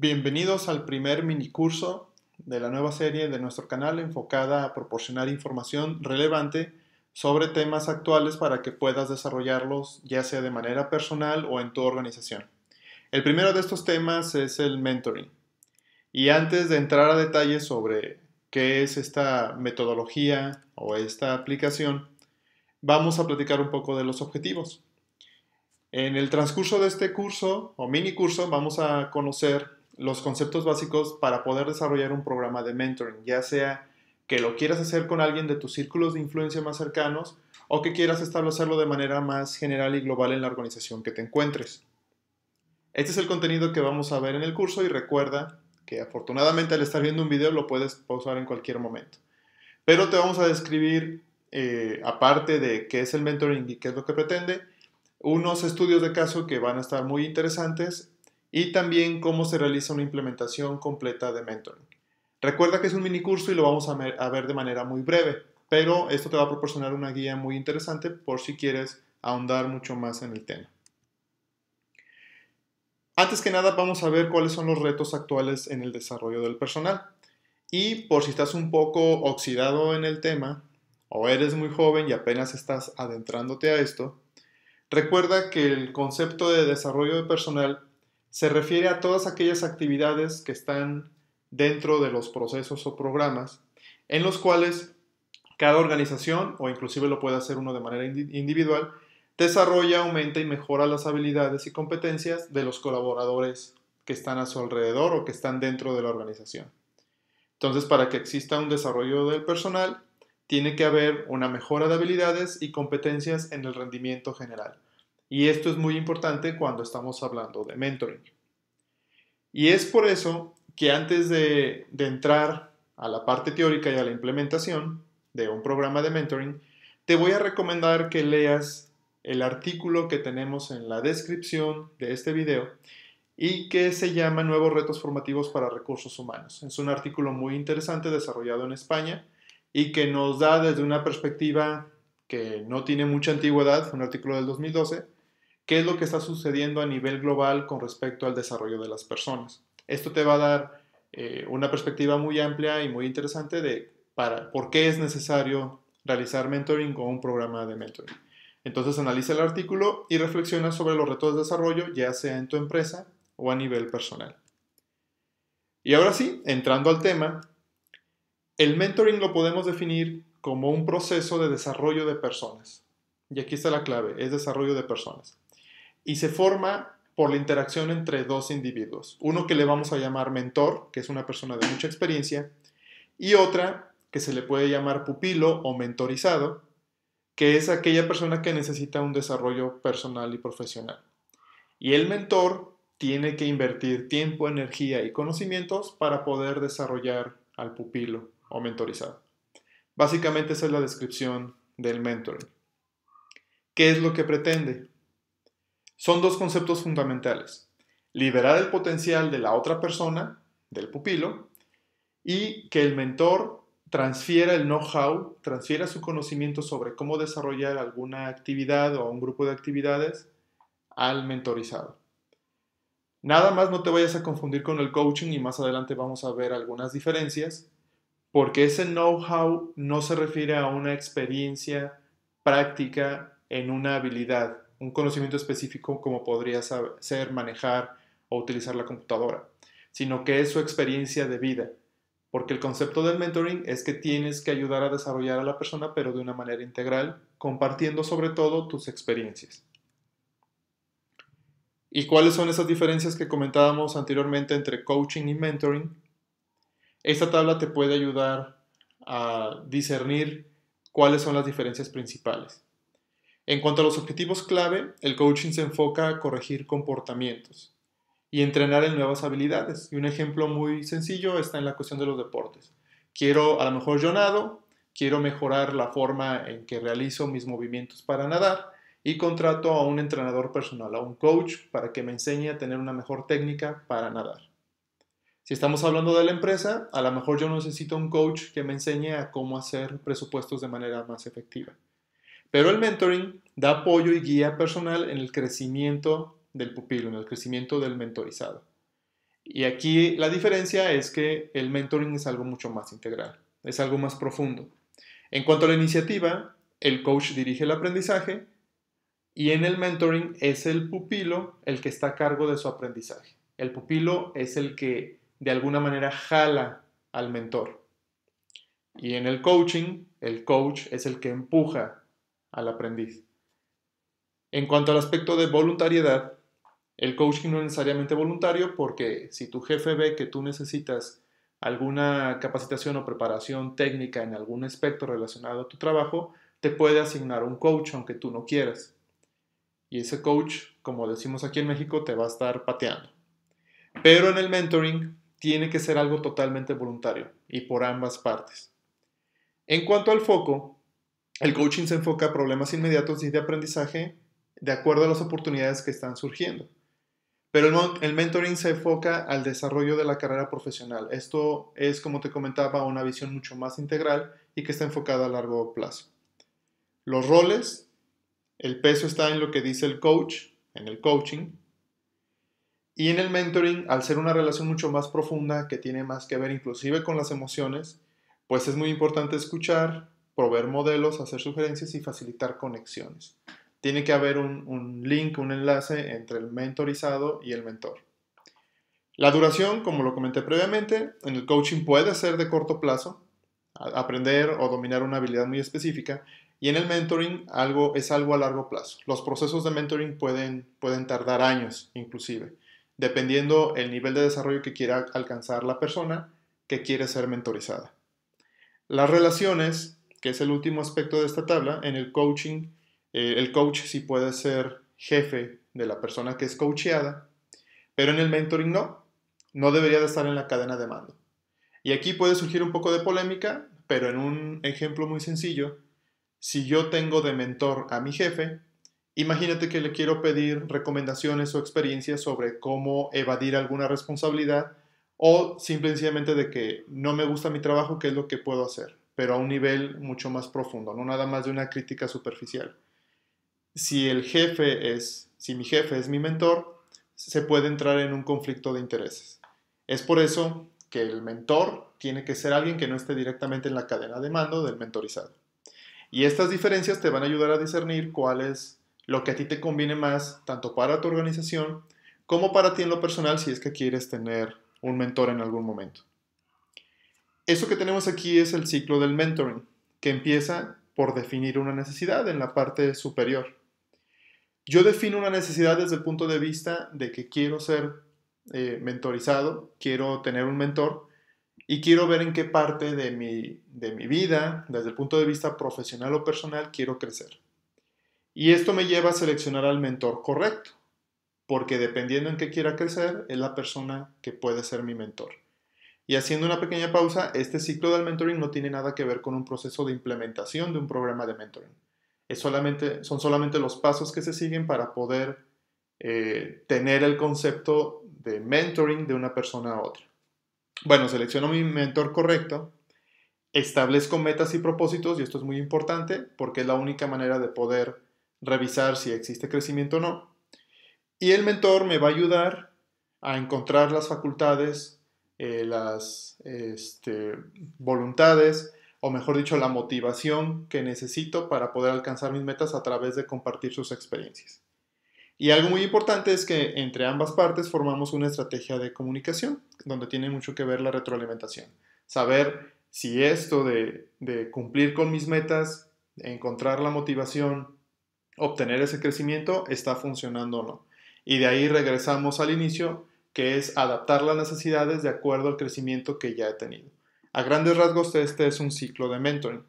Bienvenidos al primer mini curso de la nueva serie de nuestro canal enfocada a proporcionar información relevante sobre temas actuales para que puedas desarrollarlos ya sea de manera personal o en tu organización. El primero de estos temas es el mentoring. Y antes de entrar a detalles sobre qué es esta metodología o esta aplicación, vamos a platicar un poco de los objetivos. En el transcurso de este curso o mini curso vamos a conocer los conceptos básicos para poder desarrollar un programa de mentoring, ya sea que lo quieras hacer con alguien de tus círculos de influencia más cercanos o que quieras establecerlo de manera más general y global en la organización que te encuentres. Este es el contenido que vamos a ver en el curso y recuerda que afortunadamente al estar viendo un video lo puedes pausar en cualquier momento. Pero te vamos a describir, eh, aparte de qué es el mentoring y qué es lo que pretende, unos estudios de caso que van a estar muy interesantes y también cómo se realiza una implementación completa de mentoring. Recuerda que es un minicurso y lo vamos a ver de manera muy breve, pero esto te va a proporcionar una guía muy interesante por si quieres ahondar mucho más en el tema. Antes que nada vamos a ver cuáles son los retos actuales en el desarrollo del personal. Y por si estás un poco oxidado en el tema, o eres muy joven y apenas estás adentrándote a esto, recuerda que el concepto de desarrollo de personal se refiere a todas aquellas actividades que están dentro de los procesos o programas en los cuales cada organización, o inclusive lo puede hacer uno de manera individual, desarrolla, aumenta y mejora las habilidades y competencias de los colaboradores que están a su alrededor o que están dentro de la organización. Entonces, para que exista un desarrollo del personal, tiene que haber una mejora de habilidades y competencias en el rendimiento general. Y esto es muy importante cuando estamos hablando de mentoring. Y es por eso que antes de, entrar a la parte teórica y a la implementación de un programa de mentoring, te voy a recomendar que leas el artículo que tenemos en la descripción de este video y que se llama Nuevos retos formativos para recursos humanos. Es un artículo muy interesante desarrollado en España y que nos da desde una perspectiva que no tiene mucha antigüedad, un artículo del 2012, qué es lo que está sucediendo a nivel global con respecto al desarrollo de las personas. Esto te va a dar eh, una perspectiva muy amplia y muy interesante de para, por qué es necesario realizar mentoring o un programa de mentoring. Entonces analiza el artículo y reflexiona sobre los retos de desarrollo, ya sea en tu empresa o a nivel personal. Y ahora sí, entrando al tema, el mentoring lo podemos definir como un proceso de desarrollo de personas. Y aquí está la clave, es desarrollo de personas y se forma por la interacción entre dos individuos. Uno que le vamos a llamar mentor, que es una persona de mucha experiencia, y otra que se le puede llamar pupilo o mentorizado, que es aquella persona que necesita un desarrollo personal y profesional. Y el mentor tiene que invertir tiempo, energía y conocimientos para poder desarrollar al pupilo o mentorizado. Básicamente esa es la descripción del mentor. ¿Qué es lo que pretende? Son dos conceptos fundamentales. Liberar el potencial de la otra persona, del pupilo, y que el mentor transfiera el know-how, transfiera su conocimiento sobre cómo desarrollar alguna actividad o un grupo de actividades al mentorizado. Nada más no te vayas a confundir con el coaching y más adelante vamos a ver algunas diferencias, porque ese know-how no se refiere a una experiencia práctica en una habilidad, un conocimiento específico como podría ser manejar o utilizar la computadora, sino que es su experiencia de vida. Porque el concepto del mentoring es que tienes que ayudar a desarrollar a la persona, pero de una manera integral, compartiendo sobre todo tus experiencias. ¿Y cuáles son esas diferencias que comentábamos anteriormente entre coaching y mentoring? Esta tabla te puede ayudar a discernir cuáles son las diferencias principales. En cuanto a los objetivos clave, el coaching se enfoca a corregir comportamientos y entrenar en nuevas habilidades. Y un ejemplo muy sencillo está en la cuestión de los deportes. Quiero, a lo mejor yo nado, quiero mejorar la forma en que realizo mis movimientos para nadar y contrato a un entrenador personal, a un coach, para que me enseñe a tener una mejor técnica para nadar. Si estamos hablando de la empresa, a lo mejor yo necesito un coach que me enseñe a cómo hacer presupuestos de manera más efectiva. Pero el mentoring da apoyo y guía personal en el crecimiento del pupilo, en el crecimiento del mentorizado. Y aquí la diferencia es que el mentoring es algo mucho más integral, es algo más profundo. En cuanto a la iniciativa, el coach dirige el aprendizaje y en el mentoring es el pupilo el que está a cargo de su aprendizaje. El pupilo es el que de alguna manera jala al mentor. Y en el coaching, el coach es el que empuja al aprendiz. En cuanto al aspecto de voluntariedad, el coaching no es necesariamente voluntario porque si tu jefe ve que tú necesitas alguna capacitación o preparación técnica en algún aspecto relacionado a tu trabajo, te puede asignar un coach aunque tú no quieras. Y ese coach, como decimos aquí en México, te va a estar pateando. Pero en el mentoring tiene que ser algo totalmente voluntario y por ambas partes. En cuanto al foco, el coaching se enfoca a problemas inmediatos y de aprendizaje de acuerdo a las oportunidades que están surgiendo. Pero el, el, mentoring se enfoca al desarrollo de la carrera profesional. Esto es, como te comentaba, una visión mucho más integral y que está enfocada a largo plazo. Los roles, el peso está en lo que dice el coach, en el coaching. Y en el mentoring, al ser una relación mucho más profunda, que tiene más que ver inclusive con las emociones, pues es muy importante escuchar, proveer modelos, hacer sugerencias y facilitar conexiones. Tiene que haber un, link, un enlace entre el mentorizado y el mentor. La duración, como lo comenté previamente, en el coaching puede ser de corto plazo, aprender o dominar una habilidad muy específica, y en el mentoring algo, es algo a largo plazo. Los procesos de mentoring pueden, pueden tardar años inclusive, dependiendo el nivel de desarrollo que quiera alcanzar la persona que quiere ser mentorizada. Las relaciones que es el último aspecto de esta tabla, en el coaching, eh, el coach sí puede ser jefe de la persona que es coacheada, pero en el mentoring no, no debería de estar en la cadena de mando. Y aquí puede surgir un poco de polémica, pero en un ejemplo muy sencillo, si yo tengo de mentor a mi jefe, imagínate que le quiero pedir recomendaciones o experiencias sobre cómo evadir alguna responsabilidad o simplemente de que no me gusta mi trabajo, qué es lo que puedo hacer pero a un nivel mucho más profundo, no nada más de una crítica superficial. Si el jefe es, si mi jefe es mi mentor, se puede entrar en un conflicto de intereses. Es por eso que el mentor tiene que ser alguien que no esté directamente en la cadena de mando del mentorizado. Y estas diferencias te van a ayudar a discernir cuál es lo que a ti te conviene más, tanto para tu organización como para ti en lo personal, si es que quieres tener un mentor en algún momento. Eso que tenemos aquí es el ciclo del mentoring, que empieza por definir una necesidad en la parte superior. Yo defino una necesidad desde el punto de vista de que quiero ser eh, mentorizado, quiero tener un mentor y quiero ver en qué parte de mi, de mi vida, desde el punto de vista profesional o personal, quiero crecer. Y esto me lleva a seleccionar al mentor correcto, porque dependiendo en qué quiera crecer, es la persona que puede ser mi mentor. Y haciendo una pequeña pausa, este ciclo del mentoring no tiene nada que ver con un proceso de implementación de un programa de mentoring. Es solamente, son solamente los pasos que se siguen para poder eh, tener el concepto de mentoring de una persona a otra. Bueno, selecciono mi mentor correcto, establezco metas y propósitos, y esto es muy importante porque es la única manera de poder revisar si existe crecimiento o no. Y el mentor me va a ayudar a encontrar las facultades eh, las este, voluntades o mejor dicho, la motivación que necesito para poder alcanzar mis metas a través de compartir sus experiencias. Y algo muy importante es que entre ambas partes formamos una estrategia de comunicación, donde tiene mucho que ver la retroalimentación. Saber si esto de cumplir con mis metas, encontrar la motivación, obtener ese crecimiento, está funcionando o no. Y de ahí regresamos al inicio que es adaptar las necesidades de acuerdo al crecimiento que ya he tenido. A grandes rasgos, este es un ciclo de mentoring.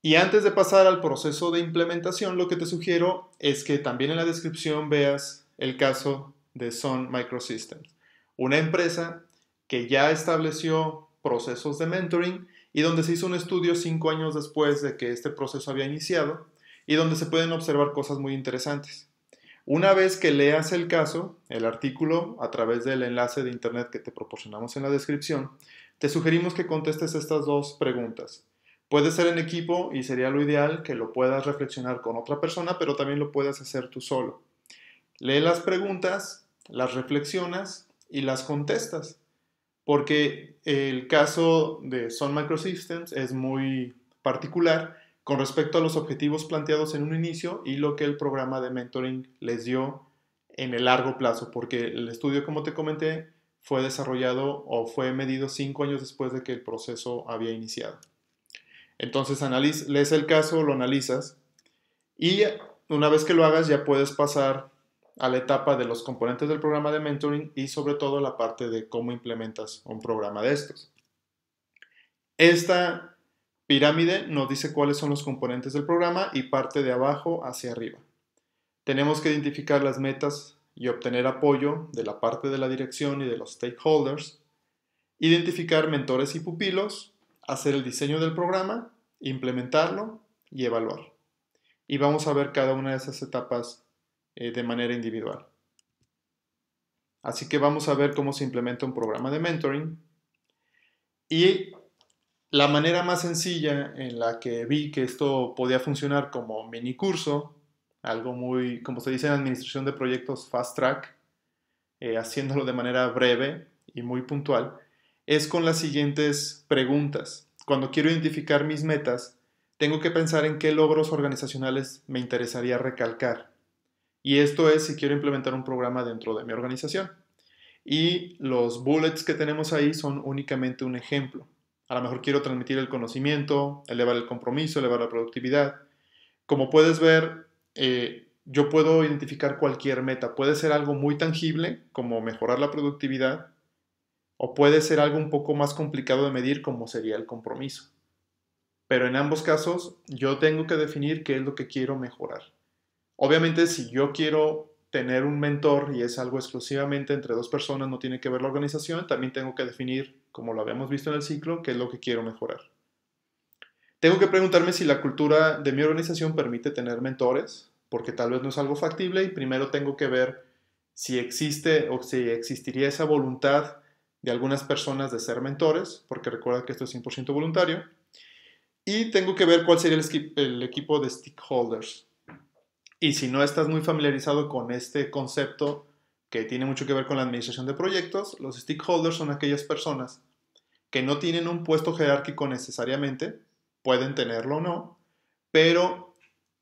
Y antes de pasar al proceso de implementación, lo que te sugiero es que también en la descripción veas el caso de Sun Microsystems, una empresa que ya estableció procesos de mentoring y donde se hizo un estudio cinco años después de que este proceso había iniciado y donde se pueden observar cosas muy interesantes. Una vez que leas el caso, el artículo, a través del enlace de internet que te proporcionamos en la descripción, te sugerimos que contestes estas dos preguntas. Puede ser en equipo y sería lo ideal que lo puedas reflexionar con otra persona, pero también lo puedes hacer tú solo. Lee las preguntas, las reflexionas y las contestas, porque el caso de Sun Microsystems es muy particular con respecto a los objetivos planteados en un inicio y lo que el programa de mentoring les dio en el largo plazo, porque el estudio, como te comenté, fue desarrollado o fue medido cinco años después de que el proceso había iniciado. Entonces, lees el caso, lo analizas y una vez que lo hagas ya puedes pasar a la etapa de los componentes del programa de mentoring y sobre todo la parte de cómo implementas un programa de estos. Esta Pirámide nos dice cuáles son los componentes del programa y parte de abajo hacia arriba. Tenemos que identificar las metas y obtener apoyo de la parte de la dirección y de los stakeholders, identificar mentores y pupilos, hacer el diseño del programa, implementarlo y evaluar. Y vamos a ver cada una de esas etapas eh, de manera individual. Así que vamos a ver cómo se implementa un programa de mentoring. Y la manera más sencilla en la que vi que esto podía funcionar como mini curso, algo muy, como se dice en administración de proyectos, fast track, eh, haciéndolo de manera breve y muy puntual, es con las siguientes preguntas. Cuando quiero identificar mis metas, tengo que pensar en qué logros organizacionales me interesaría recalcar. Y esto es si quiero implementar un programa dentro de mi organización. Y los bullets que tenemos ahí son únicamente un ejemplo. A lo mejor quiero transmitir el conocimiento, elevar el compromiso, elevar la productividad. Como puedes ver, eh, yo puedo identificar cualquier meta. Puede ser algo muy tangible, como mejorar la productividad, o puede ser algo un poco más complicado de medir, como sería el compromiso. Pero en ambos casos, yo tengo que definir qué es lo que quiero mejorar. Obviamente, si yo quiero tener un mentor y es algo exclusivamente entre dos personas, no tiene que ver la organización, también tengo que definir como lo habíamos visto en el ciclo, que es lo que quiero mejorar. Tengo que preguntarme si la cultura de mi organización permite tener mentores, porque tal vez no es algo factible y primero tengo que ver si existe o si existiría esa voluntad de algunas personas de ser mentores, porque recuerda que esto es 100% voluntario. Y tengo que ver cuál sería el, el equipo de stakeholders. Y si no estás muy familiarizado con este concepto, que tiene mucho que ver con la administración de proyectos, los stakeholders son aquellas personas que no tienen un puesto jerárquico necesariamente, pueden tenerlo o no, pero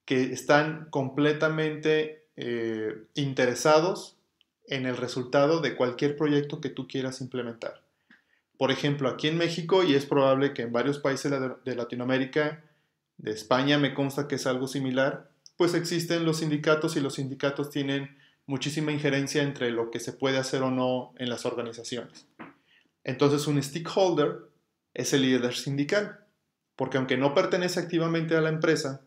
que están completamente eh, interesados en el resultado de cualquier proyecto que tú quieras implementar. Por ejemplo, aquí en México, y es probable que en varios países de Latinoamérica, de España me consta que es algo similar, pues existen los sindicatos y los sindicatos tienen muchísima injerencia entre lo que se puede hacer o no en las organizaciones. Entonces un stakeholder es el líder sindical, porque aunque no pertenece activamente a la empresa,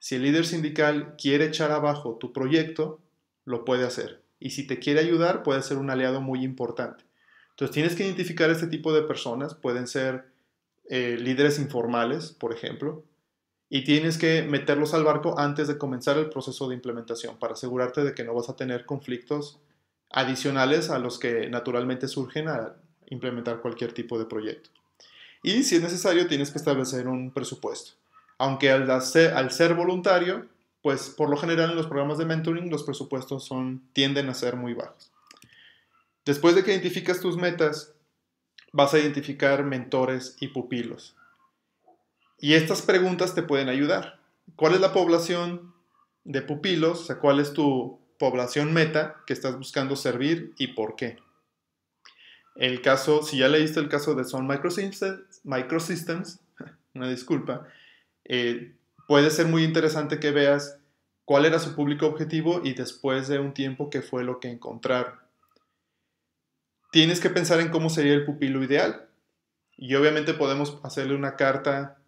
si el líder sindical quiere echar abajo tu proyecto, lo puede hacer. Y si te quiere ayudar, puede ser un aliado muy importante. Entonces tienes que identificar este tipo de personas, pueden ser eh, líderes informales, por ejemplo, y tienes que meterlos al barco antes de comenzar el proceso de implementación para asegurarte de que no vas a tener conflictos adicionales a los que naturalmente surgen al implementar cualquier tipo de proyecto. Y si es necesario, tienes que establecer un presupuesto. Aunque al, ser voluntario, pues por lo general en los programas de mentoring los presupuestos son, tienden a ser muy bajos. Después de que identificas tus metas, vas a identificar mentores y pupilos. Y estas preguntas te pueden ayudar. ¿Cuál es la población de pupilos? O ¿cuál es tu población meta que estás buscando servir y por qué? El caso, si ya leíste el caso de Son Microsystems, una disculpa, eh, puede ser muy interesante que veas cuál era su público objetivo y después de un tiempo qué fue lo que encontraron. Tienes que pensar en cómo sería el pupilo ideal. Y obviamente podemos hacerle una carta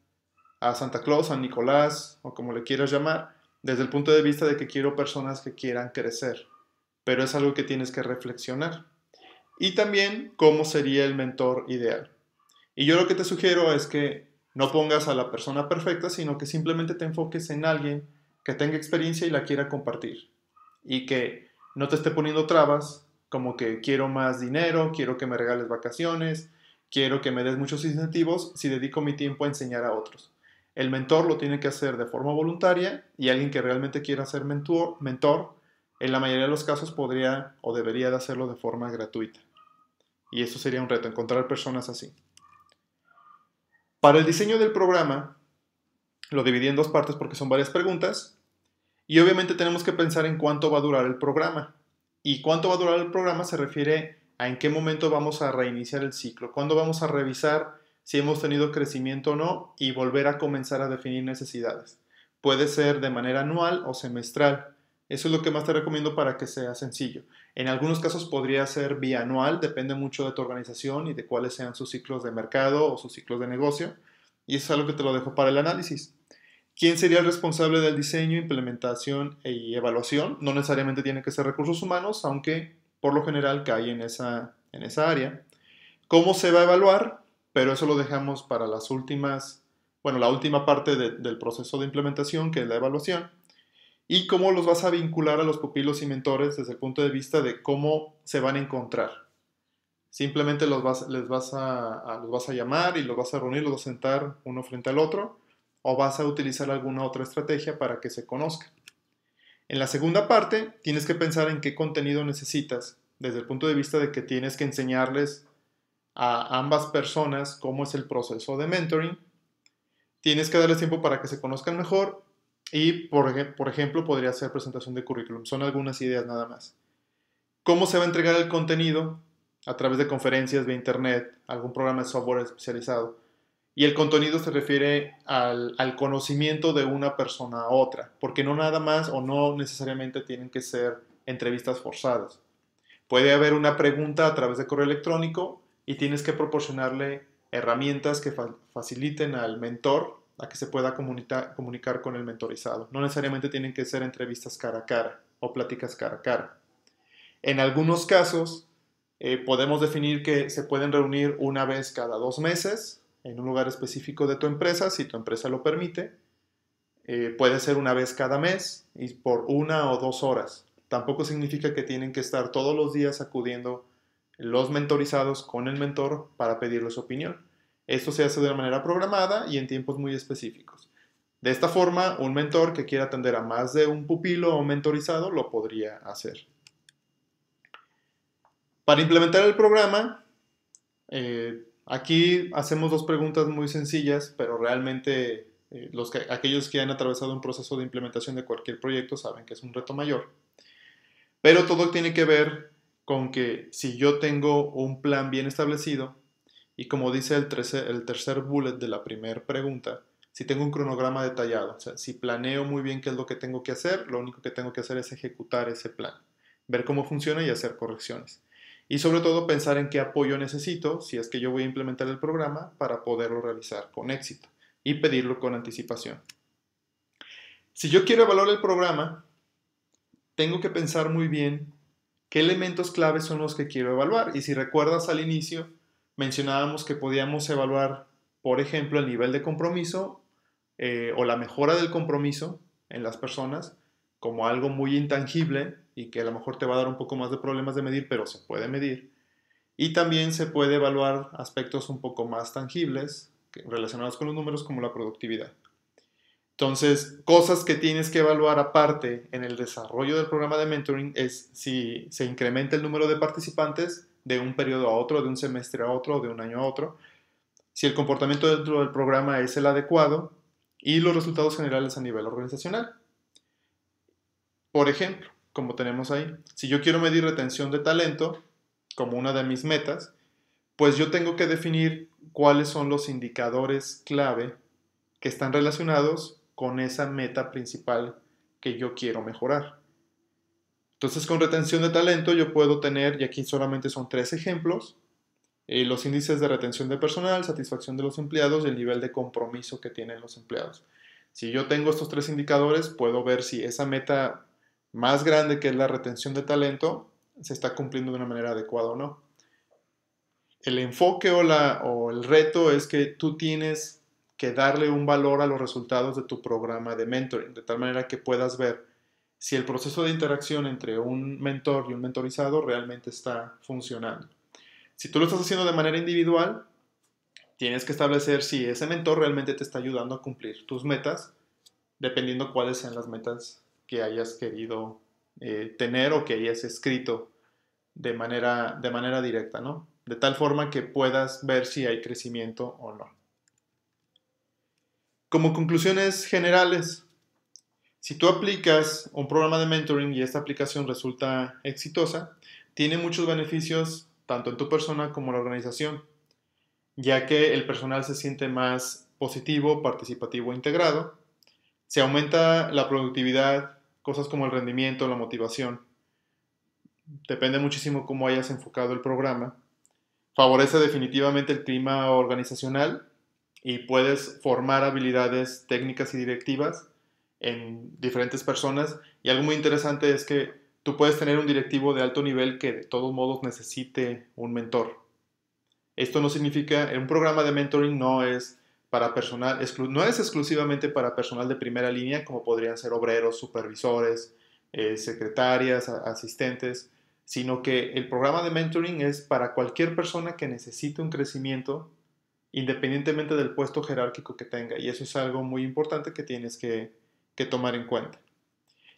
a Santa Claus, a Nicolás o como le quieras llamar, desde el punto de vista de que quiero personas que quieran crecer, pero es algo que tienes que reflexionar. Y también cómo sería el mentor ideal. Y yo lo que te sugiero es que no pongas a la persona perfecta, sino que simplemente te enfoques en alguien que tenga experiencia y la quiera compartir. Y que no te esté poniendo trabas como que quiero más dinero, quiero que me regales vacaciones, quiero que me des muchos incentivos si dedico mi tiempo a enseñar a otros. El mentor lo tiene que hacer de forma voluntaria y alguien que realmente quiera ser mentor, mentor en la mayoría de los casos podría o debería de hacerlo de forma gratuita. Y eso sería un reto, encontrar personas así. Para el diseño del programa, lo dividí en dos partes porque son varias preguntas. Y obviamente tenemos que pensar en cuánto va a durar el programa. Y cuánto va a durar el programa se refiere a en qué momento vamos a reiniciar el ciclo, cuándo vamos a revisar si hemos tenido crecimiento o no y volver a comenzar a definir necesidades. Puede ser de manera anual o semestral. Eso es lo que más te recomiendo para que sea sencillo. En algunos casos podría ser bianual, depende mucho de tu organización y de cuáles sean sus ciclos de mercado o sus ciclos de negocio. Y eso es algo que te lo dejo para el análisis. ¿Quién sería el responsable del diseño, implementación y e evaluación? No necesariamente tiene que ser recursos humanos, aunque por lo general cae en esa, en esa área. ¿Cómo se va a evaluar? pero eso lo dejamos para las últimas, bueno, la última parte del proceso de implementación, que es la evaluación, y cómo los vas a vincular a los pupilos y mentores desde el punto de vista de cómo se van a encontrar. Simplemente los les vas a, los vas a llamar y los vas a reunir, los vas a sentar uno frente al otro, o vas a utilizar alguna otra estrategia para que se conozcan. En la segunda parte, tienes que pensar en qué contenido necesitas desde el punto de vista de que tienes que enseñarles a ambas personas cómo es el proceso de mentoring. Tienes que darles tiempo para que se conozcan mejor y, por, ejemplo, podría ser presentación de currículum. Son algunas ideas nada más. ¿Cómo se va a entregar el contenido? A través de conferencias, de internet, algún programa de software especializado. Y el contenido se refiere al, al, conocimiento de una persona a otra, porque no nada más o no necesariamente tienen que ser entrevistas forzadas. Puede haber una pregunta a través de correo electrónico y tienes que proporcionarle herramientas que faciliten al mentor a que se pueda comunicar con el mentorizado. No necesariamente tienen que ser entrevistas cara a cara o pláticas cara a cara. En algunos casos eh, podemos definir que se pueden reunir una vez cada dos meses en un lugar específico de tu empresa, si tu empresa lo permite. Eh, puede ser una vez cada mes y por una o dos horas. Tampoco significa que tienen que estar todos los días acudiendo los mentorizados con el mentor para pedirle su opinión. Esto se hace de manera programada y en tiempos muy específicos. De esta forma, un mentor que quiera atender a más de un pupilo o mentorizado lo podría hacer. Para implementar el programa, eh, aquí hacemos dos preguntas muy sencillas, pero realmente eh, los aquellos que han atravesado un proceso de implementación de cualquier proyecto saben que es un reto mayor. Pero todo tiene que ver con que si yo tengo un plan bien establecido, y como dice el tercer, el tercer bullet de la primera pregunta, si tengo un cronograma detallado, o sea, si planeo muy bien qué es lo que tengo que hacer, lo único que tengo que hacer es ejecutar ese plan, ver cómo funciona y hacer correcciones. Y sobre todo pensar en qué apoyo necesito, si es que yo voy a implementar el programa, para poderlo realizar con éxito y pedirlo con anticipación. Si yo quiero evaluar el programa, tengo que pensar muy bien qué elementos claves son los que quiero evaluar. Y si recuerdas al inicio, mencionábamos que podíamos evaluar, por ejemplo, el nivel de compromiso eh, o la mejora del compromiso en las personas como algo muy intangible y que a lo mejor te va a dar un poco más de problemas de medir, pero se puede medir. Y también se puede evaluar aspectos un poco más tangibles relacionados con los números como la productividad. Entonces, cosas que tienes que evaluar aparte en el desarrollo del programa de mentoring es si se incrementa el número de participantes de un periodo a otro, de un semestre a otro, de un año a otro, si el comportamiento dentro del programa es el adecuado y los resultados generales a nivel organizacional. Por ejemplo, como tenemos ahí, si yo quiero medir retención de talento como una de mis metas, pues yo tengo que definir cuáles son los indicadores clave que están relacionados con esa meta principal que yo quiero mejorar. Entonces con retención de talento yo puedo tener, y aquí solamente son tres ejemplos, eh, los índices de retención de personal, satisfacción de los empleados y el nivel de compromiso que tienen los empleados. Si yo tengo estos tres indicadores, puedo ver si esa meta más grande que es la retención de talento se está cumpliendo de una manera adecuada o no. El enfoque o, la, o el reto es que tú tienes que darle un valor a los resultados de tu programa de mentoring, de tal manera que puedas ver si el proceso de interacción entre un mentor y un mentorizado realmente está funcionando. Si tú lo estás haciendo de manera individual, tienes que establecer si ese mentor realmente te está ayudando a cumplir tus metas, dependiendo cuáles sean las metas que hayas querido eh, tener o que hayas escrito de manera, de manera directa, ¿no? De tal forma que puedas ver si hay crecimiento o no. Como conclusiones generales, si tú aplicas un programa de mentoring y esta aplicación resulta exitosa, tiene muchos beneficios tanto en tu persona como en la organización, ya que el personal se siente más positivo, participativo, e integrado, se aumenta la productividad, cosas como el rendimiento, la motivación. Depende muchísimo cómo hayas enfocado el programa. Favorece definitivamente el clima organizacional y puedes formar habilidades técnicas y directivas en diferentes personas. Y algo muy interesante es que tú puedes tener un directivo de alto nivel que de todos modos necesite un mentor. Esto no significa, un programa de mentoring no es para personal, no es exclusivamente para personal de primera línea, como podrían ser obreros, supervisores, eh, secretarias, asistentes, sino que el programa de mentoring es para cualquier persona que necesite un crecimiento independientemente del puesto jerárquico que tenga. Y eso es algo muy importante que tienes que, tomar en cuenta.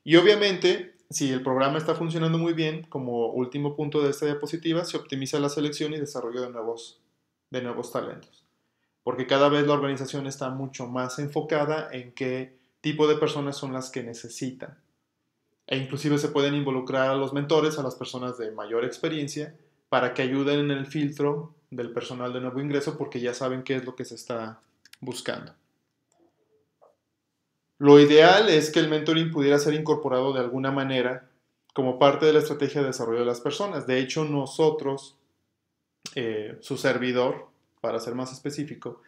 Y obviamente, si el programa está funcionando muy bien, como último punto de esta diapositiva, se optimiza la selección y desarrollo de nuevos, de nuevos talentos. Porque cada vez la organización está mucho más enfocada en qué tipo de personas son las que necesitan. E inclusive se pueden involucrar a los mentores, a las personas de mayor experiencia, para que ayuden en el filtro del personal de nuevo ingreso porque ya saben qué es lo que se está buscando. Lo ideal es que el mentoring pudiera ser incorporado de alguna manera como parte de la estrategia de desarrollo de las personas. De hecho, nosotros, eh, su servidor, para ser más específico,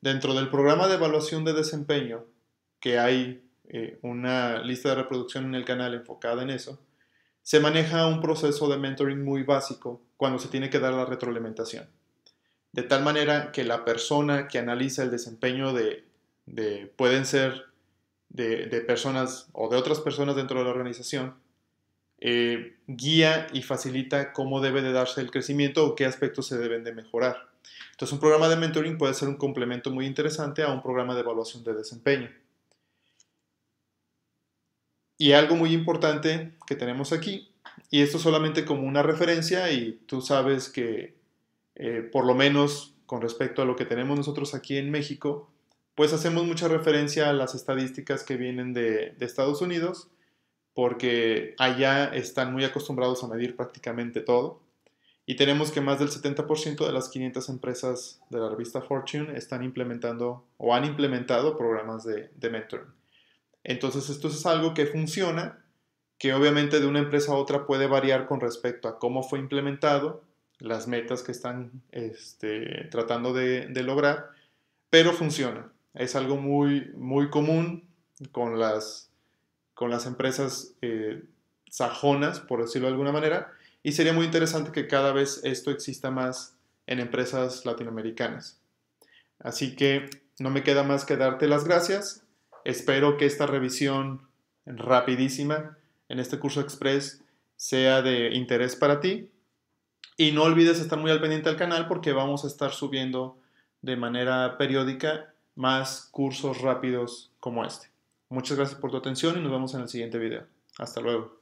dentro del programa de evaluación de desempeño, que hay eh, una lista de reproducción en el canal enfocada en eso, se maneja un proceso de mentoring muy básico cuando se tiene que dar la retroalimentación de tal manera que la persona que analiza el desempeño de, pueden ser de, personas o de otras personas dentro de la organización, eh, guía y facilita cómo debe de darse el crecimiento o qué aspectos se deben de mejorar. Entonces, un programa de mentoring puede ser un complemento muy interesante a un programa de evaluación de desempeño. Y algo muy importante que tenemos aquí, y esto solamente como una referencia, y tú sabes que eh, por lo menos con respecto a lo que tenemos nosotros aquí en México, pues hacemos mucha referencia a las estadísticas que vienen de, Estados Unidos, porque allá están muy acostumbrados a medir prácticamente todo. Y tenemos que más del 70% de las 500 empresas de la revista Fortune están implementando o han implementado programas de, de mentoring. Entonces esto es algo que funciona, que obviamente de una empresa a otra puede variar con respecto a cómo fue implementado las metas que están este, tratando de, lograr, pero funciona. Es algo muy, muy común con las, con las empresas eh, sajonas, por decirlo de alguna manera, y sería muy interesante que cada vez esto exista más en empresas latinoamericanas. Así que no me queda más que darte las gracias. Espero que esta revisión rapidísima en este curso express sea de interés para ti y no olvides estar muy al pendiente del canal porque vamos a estar subiendo de manera periódica más cursos rápidos como este. Muchas gracias por tu atención y nos vemos en el siguiente video. Hasta luego.